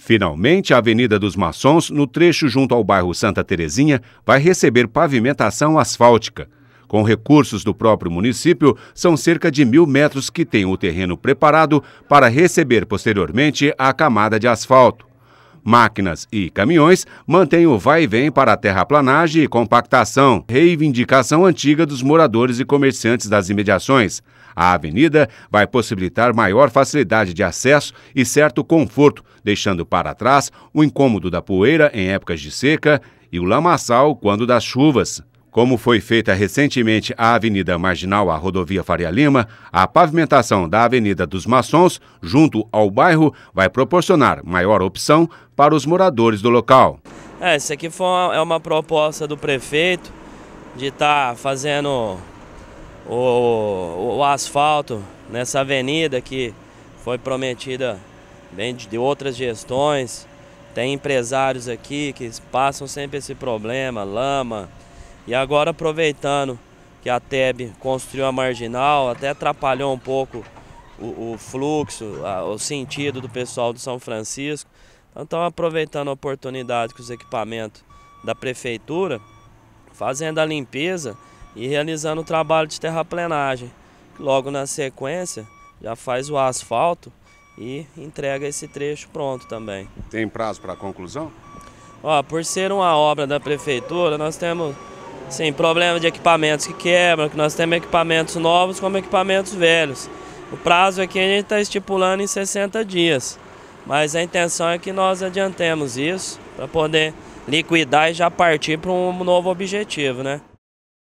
Finalmente, a Avenida dos Maçons, no trecho junto ao bairro Santa Terezinha, vai receber pavimentação asfáltica. Com recursos do próprio município, são cerca de mil metros que tem o terreno preparado para receber posteriormente a camada de asfalto máquinas e caminhões, mantêm o vai e vem para a terraplanagem e compactação, reivindicação antiga dos moradores e comerciantes das imediações. A avenida vai possibilitar maior facilidade de acesso e certo conforto, deixando para trás o incômodo da poeira em épocas de seca e o lamaçal quando das chuvas. Como foi feita recentemente a Avenida Marginal à Rodovia Faria Lima, a pavimentação da Avenida dos Maçons, junto ao bairro, vai proporcionar maior opção para os moradores do local. É, isso aqui foi uma, é uma proposta do prefeito de estar tá fazendo o, o, o, asfalto nessa avenida que foi prometida bem de, de outras gestões. Tem empresários aqui que passam sempre esse problema, lama e agora aproveitando que a TEB construiu a marginal, até atrapalhou um pouco o, o fluxo, a, o sentido do pessoal do São Francisco. Então estão aproveitando a oportunidade com os equipamentos da prefeitura, fazendo a limpeza e realizando o trabalho de terraplenagem. Logo na sequência, já faz o asfalto e entrega esse trecho pronto também. Tem prazo para conclusão? Ó, por ser uma obra da prefeitura, nós temos Sim, problema de equipamentos que quebram, que nós temos equipamentos novos como equipamentos velhos. O prazo aqui a gente está estipulando em 60 dias, mas a intenção é que nós adiantemos isso para poder liquidar e já partir para um novo objetivo, né?